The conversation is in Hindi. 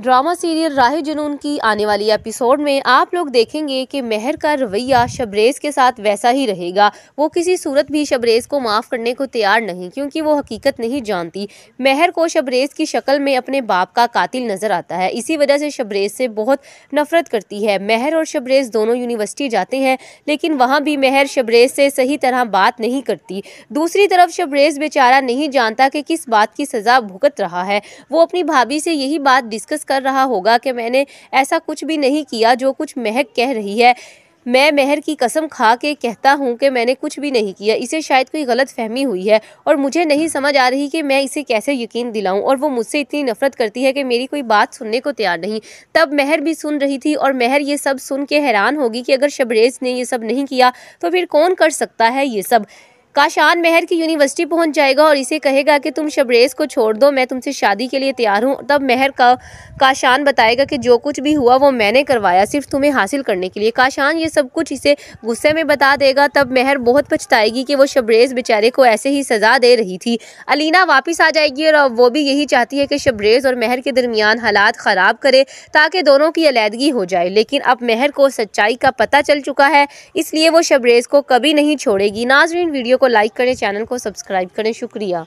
ड्रामा सीरियल राह जुनून की आने वाली एपिसोड में आप लोग देखेंगे कि मेहर का रवैया शबरेज़ के साथ वैसा ही रहेगा वो किसी सूरत भी शबरेज़ को माफ़ करने को तैयार नहीं क्योंकि वो हकीकत नहीं जानती मेहर को शबरेज़ की शक्ल में अपने बाप का कातिल नज़र आता है इसी वजह से शबरेज़ से बहुत नफरत करती है मेहर और शबरेज़ दोनों यूनिवर्सिटी जाते हैं लेकिन वहाँ भी मेहर शबरेज़ से सही तरह बात नहीं करती दूसरी तरफ शबरेज़ बेचारा नहीं जानता कि किस बात की सज़ा भुगत रहा है वो अपनी भाभी से यही बात डिस्कस कर रहा होगा कि मैंने ऐसा कुछ भी नहीं किया जो कुछ महक कह रही है मैं मेहर की कसम खा के कहता हूँ कि मैंने कुछ भी नहीं किया इसे शायद कोई गलत फहमी हुई है और मुझे नहीं समझ आ रही कि मैं इसे कैसे यकीन दिलाऊं और वो मुझसे इतनी नफरत करती है कि मेरी कोई बात सुनने को तैयार नहीं तब मेहर भी सुन रही थी और मेहर ये सब सुन के हैरान होगी कि अगर शबरेज ने ये सब नहीं किया तो फिर कौन कर सकता है ये सब काशान मेहर की यूनिवर्सिटी पहुंच जाएगा और इसे कहेगा कि तुम शबरेज को छोड़ दो मैं तुमसे शादी के लिए तैयार हूँ तब मेहर का काशान बताएगा कि जो कुछ भी हुआ वो मैंने करवाया सिर्फ तुम्हें हासिल करने के लिए काशान ये सब कुछ इसे गुस्से में बता देगा तब मेहर बहुत पछताएगी कि वो शबरेज बेचारे को ऐसे ही सज़ा दे रही थी अलीना वापस आ जाएगी और वो भी यही चाहती है कि शबरेज और मेहर के दरमियान हालात ख़राब करे ताकि दोनों की अलीदगी हो जाए लेकिन अब मेहर को सच्चाई का पता चल चुका है इसलिए वो शबरेज को कभी नहीं छोड़ेगी नाजरीन वीडियो को लाइक करें चैनल को सब्सक्राइब करें शुक्रिया